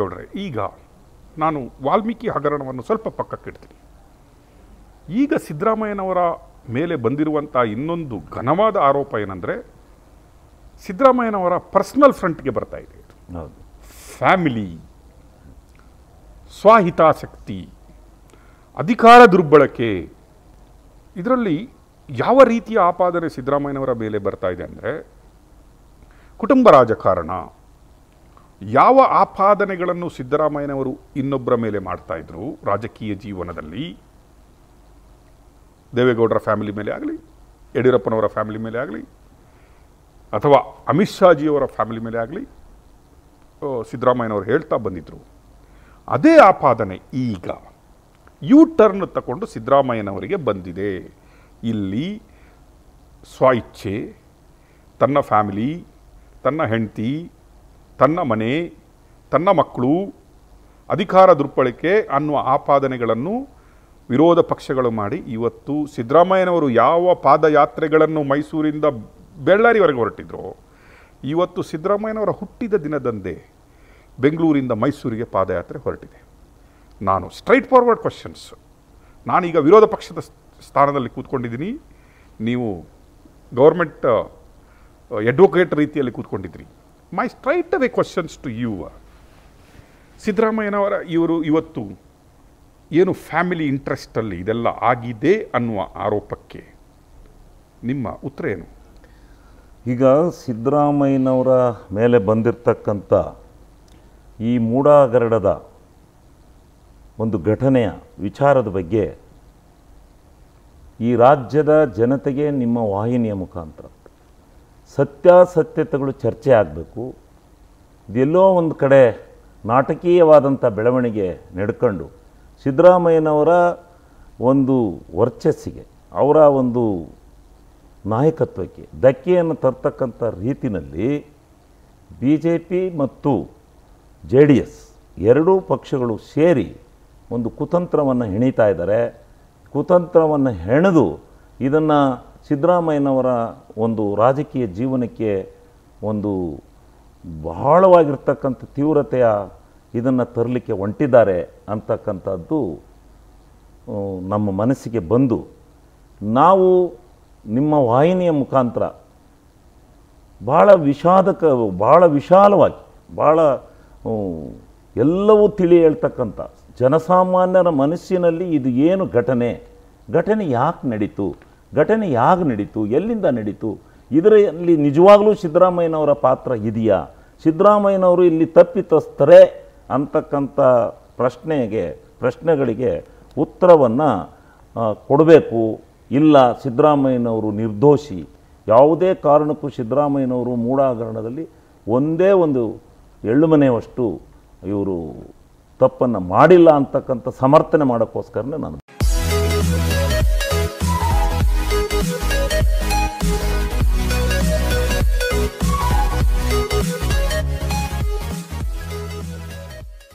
ಗೌಡ್ರೆ ಈಗ ನಾನು ವಾಲ್ಮೀಕಿ ಹಗರಣವನ್ನು ಸ್ವಲ್ಪ ಪಕ್ಕಕ್ಕೆ ಇಡ್ತೀನಿ ಈಗ ಸಿದ್ದರಾಮಯ್ಯನವರ ಮೇಲೆ ಬಂದಿರುವಂಥ ಇನ್ನೊಂದು ಘನವಾದ ಆರೋಪ ಏನಂದರೆ ಸಿದ್ದರಾಮಯ್ಯನವರ ಪರ್ಸ್ನಲ್ ಫ್ರಂಟ್ಗೆ ಬರ್ತಾ ಇದೆ ಫ್ಯಾಮಿಲಿ ಸ್ವಹಿತಾಸಕ್ತಿ ಅಧಿಕಾರ ದುರ್ಬಳಕೆ ಇದರಲ್ಲಿ ಯಾವ ರೀತಿಯ ಆಪಾದನೆ ಸಿದ್ದರಾಮಯ್ಯನವರ ಮೇಲೆ ಬರ್ತಾ ಇದೆ ಅಂದರೆ ಕುಟುಂಬ ರಾಜಕಾರಣ ಯಾವ ಆಪಾದನೆಗಳನ್ನು ಸಿದ್ದರಾಮಯ್ಯನವರು ಇನ್ನೊಬ್ಬರ ಮೇಲೆ ಮಾಡ್ತಾಯಿದ್ರು ರಾಜಕೀಯ ಜೀವನದಲ್ಲಿ ದೇವೇಗೌಡರ ಫ್ಯಾಮಿಲಿ ಮೇಲೆ ಆಗಲಿ ಯಡಿಯೂರಪ್ಪನವರ ಫ್ಯಾಮಿಲಿ ಮೇಲೆ ಆಗಲಿ ಅಥವಾ ಅಮಿತ್ ಶಾಜಿಯವರ ಫ್ಯಾಮಿಲಿ ಮೇಲೆ ಆಗಲಿ ಸಿದ್ದರಾಮಯ್ಯನವರು ಹೇಳ್ತಾ ಬಂದಿದ್ದರು ಅದೇ ಆಪಾದನೆ ಈಗ ಯು ಟರ್ನ್ ತಗೊಂಡು ಸಿದ್ದರಾಮಯ್ಯನವರಿಗೆ ಬಂದಿದೆ ಇಲ್ಲಿ ಇಚ್ಛೆ ತನ್ನ ಫ್ಯಾಮಿಲಿ ತನ್ನ ಹೆಂಡತಿ ತನ್ನ ಮನೆ ತನ್ನ ಮಕ್ಕಳು ಅಧಿಕಾರ ದುರ್ಬಳಕೆ ಅನ್ನುವ ಆಪಾದನೆಗಳನ್ನು ವಿರೋಧ ಪಕ್ಷಗಳು ಮಾಡಿ ಇವತ್ತು ಸಿದ್ದರಾಮಯ್ಯನವರು ಯಾವ ಪಾದಯಾತ್ರೆಗಳನ್ನು ಮೈಸೂರಿಂದ ಬೆಳ್ಳಾರಿವರೆಗೆ ಹೊರಟಿದ್ರು ಇವತ್ತು ಸಿದ್ದರಾಮಯ್ಯನವರ ಹುಟ್ಟಿದ ದಿನದಂದೇ ಬೆಂಗಳೂರಿಂದ ಮೈಸೂರಿಗೆ ಪಾದಯಾತ್ರೆ ಹೊರಟಿದೆ ನಾನು ಸ್ಟ್ರೈಟ್ ಫಾರ್ವರ್ಡ್ ಕ್ವಶನ್ಸ್ ನಾನೀಗ ವಿರೋಧ ಪಕ್ಷದ ಸ್ಥಾನದಲ್ಲಿ ಕೂತ್ಕೊಂಡಿದ್ದೀನಿ ನೀವು ಗೌರ್ಮೆಂಟ್ ಎಡ್ವೊಕೇಟ್ ರೀತಿಯಲ್ಲಿ ಕೂತ್ಕೊಂಡಿದ್ರಿ my straight away questions to you ಸಿದ್ದರಾಮಯ್ಯನವರ ಇವರು ಇವತ್ತು ಏನು ಫ್ಯಾಮಿಲಿ ಇಂಟ್ರೆಸ್ಟಲ್ಲಿ ಇದೆಲ್ಲ ಆಗಿದೆ ಅನ್ನುವ ಆರೋಪಕ್ಕೆ ನಿಮ್ಮ ಉತ್ತರ ಏನು ಈಗ ಸಿದ್ದರಾಮಯ್ಯನವರ ಮೇಲೆ ಬಂದಿರತಕ್ಕಂಥ ಈ ಮೂಡಾಗರಡದ ಒಂದು ಘಟನೆಯ ವಿಚಾರದ ಬಗ್ಗೆ ಈ ರಾಜ್ಯದ ಜನತೆಗೆ ನಿಮ್ಮ ವಾಹಿನಿಯ ಮುಖಾಂತರ ಸತ್ಯಾಸತ್ಯತೆಗಳು ಚರ್ಚೆ ಆಗಬೇಕು ಎಲ್ಲೋ ಒಂದು ಕಡೆ ನಾಟಕೀಯವಾದಂಥ ಬೆಳವಣಿಗೆ ನಡ್ಕೊಂಡು ಸಿದ್ದರಾಮಯ್ಯನವರ ಒಂದು ವರ್ಚಸ್ಸಿಗೆ ಅವರ ಒಂದು ನಾಯಕತ್ವಕ್ಕೆ ಧಕ್ಕೆಯನ್ನು ತರ್ತಕ್ಕಂಥ ರೀತಿಯಲ್ಲಿ ಬಿ ಜೆ ಪಿ ಮತ್ತು ಜೆ ಡಿ ಎಸ್ ಎರಡೂ ಪಕ್ಷಗಳು ಸೇರಿ ಒಂದು ಕುತಂತ್ರವನ್ನು ಹೆಣೀತಾ ಇದ್ದಾರೆ ಕುತಂತ್ರವನ್ನು ಹೆಣೆದು ಇದನ್ನು ಸಿದ್ದರಾಮಯ್ಯನವರ ಒಂದು ರಾಜಕೀಯ ಜೀವನಕ್ಕೆ ಒಂದು ಬಹಳವಾಗಿರ್ತಕ್ಕಂಥ ತೀವ್ರತೆಯ ಇದನ್ನು ತರಲಿಕ್ಕೆ ಹೊಂಟಿದ್ದಾರೆ ಅಂತಕ್ಕಂಥದ್ದು ನಮ್ಮ ಮನಸ್ಸಿಗೆ ಬಂದು ನಾವು ನಿಮ್ಮ ವಾಹಿನಿಯ ಮುಖಾಂತರ ಭಾಳ ವಿಷಾದಕ ಭಾಳ ವಿಶಾಲವಾಗಿ ಭಾಳ ಎಲ್ಲವೂ ತಿಳಿ ಹೇಳ್ತಕ್ಕಂಥ ಜನಸಾಮಾನ್ಯರ ಮನಸ್ಸಿನಲ್ಲಿ ಇದು ಏನು ಘಟನೆ ಘಟನೆ ಯಾಕೆ ನಡೀತು ಘಟನೆ ಯಾಗ ನಡೀತು ಎಲ್ಲಿಂದ ನಡೀತು ಇದರಲ್ಲಿ ನಿಜವಾಗಲೂ ಸಿದ್ದರಾಮಯ್ಯನವರ ಪಾತ್ರ ಇದೆಯಾ ಸಿದ್ದರಾಮಯ್ಯನವರು ಇಲ್ಲಿ ತಪ್ಪಿತಸ್ಥರೇ ಅಂತಕ್ಕಂಥ ಪ್ರಶ್ನೆಗೆ ಪ್ರಶ್ನೆಗಳಿಗೆ ಉತ್ತರವನ್ನು ಕೊಡಬೇಕು ಇಲ್ಲ ಸಿದ್ದರಾಮಯ್ಯನವರು ನಿರ್ದೋಷಿ ಯಾವುದೇ ಕಾರಣಕ್ಕೂ ಸಿದ್ದರಾಮಯ್ಯನವರು ಮೂಢಾಗರಣದಲ್ಲಿ ಒಂದೇ ಒಂದು ಎಳ್ಳುಮನೆಯವಷ್ಟು ಇವರು ತಪ್ಪನ್ನು ಮಾಡಿಲ್ಲ ಅಂತಕ್ಕಂಥ ಸಮರ್ಥನೆ ಮಾಡೋಕ್ಕೋಸ್ಕರನೇ ನಾನು